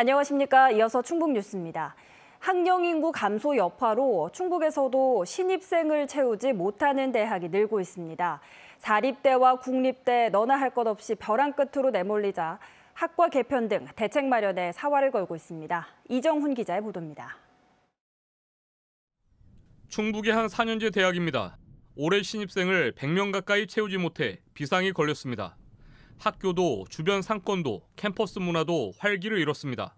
안녕하십니까. 이어서 충북 뉴스입니다. 학령 인구 감소 여파로 충북에서도 신입생을 채우지 못하는 대학이 늘고 있습니다. 사립대와 국립대 너나 할 것 없이 벼랑 끝으로 내몰리자 학과 개편 등 대책 마련에 사활을 걸고 있습니다. 이정훈 기자의 보도입니다. 충북의 한 4년제 대학입니다. 올해 신입생을 100명 가까이 채우지 못해 비상이 걸렸습니다. 학교도 주변 상권도 캠퍼스 문화도 활기를 잃었습니다.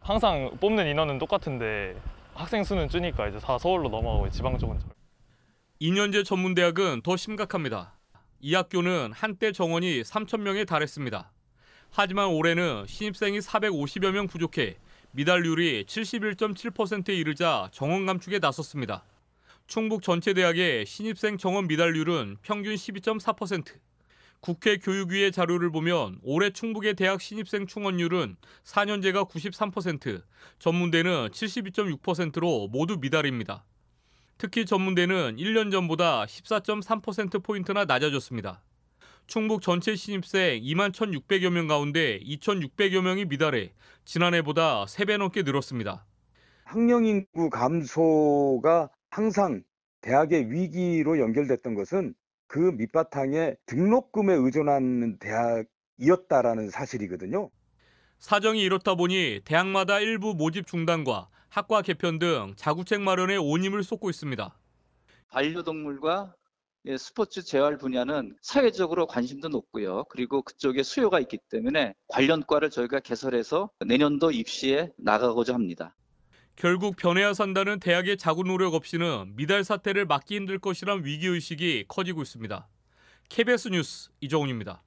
항상 뽑는 인원은 똑같은데 학생 수는 줄니까 이제 다 서울로 넘어가고 지방 쪽은 2년제 전문대학은 더 심각합니다. 이 학교는 한때 정원이 3천 명에 달했습니다. 하지만 올해는 신입생이 450여 명 부족해 미달률이 71.7%에 이르자 정원 감축에 나섰습니다. 충북 전체 대학의 신입생 정원 미달률은 평균 12.4%. 국회 교육위의 자료를 보면 올해 충북의 대학 신입생 충원율은 4년제가 93%, 전문대는 72.6%로 모두 미달입니다. 특히 전문대는 1년 전보다 14.3%포인트나 낮아졌습니다. 충북 전체 신입생 2만 1,600여 명 가운데 2,600여 명이 미달해 지난해보다 3배 넘게 늘었습니다. 학령 인구 감소가 항상 대학의 위기로 연결됐던 것은 그 밑바탕에 등록금에 의존하는 대학이었다라는 사실이거든요. 사정이 이렇다 보니 대학마다 일부 모집 중단과 학과 개편 등 자구책 마련에 온힘을 쏟고 있습니다. 반려동물과 예, 스포츠 재활 분야는 사회적으로 관심도 높고요. 그리고 그쪽에 수요가 있기 때문에 관련과를 저희가 개설해서 내년도 입시에 나가고자 합니다. 결국 변해야 산다는 대학의 자구 노력 없이는 미달 사태를 막기 힘들 것이란 위기의식이 커지고 있습니다. KBS 뉴스 이정훈입니다.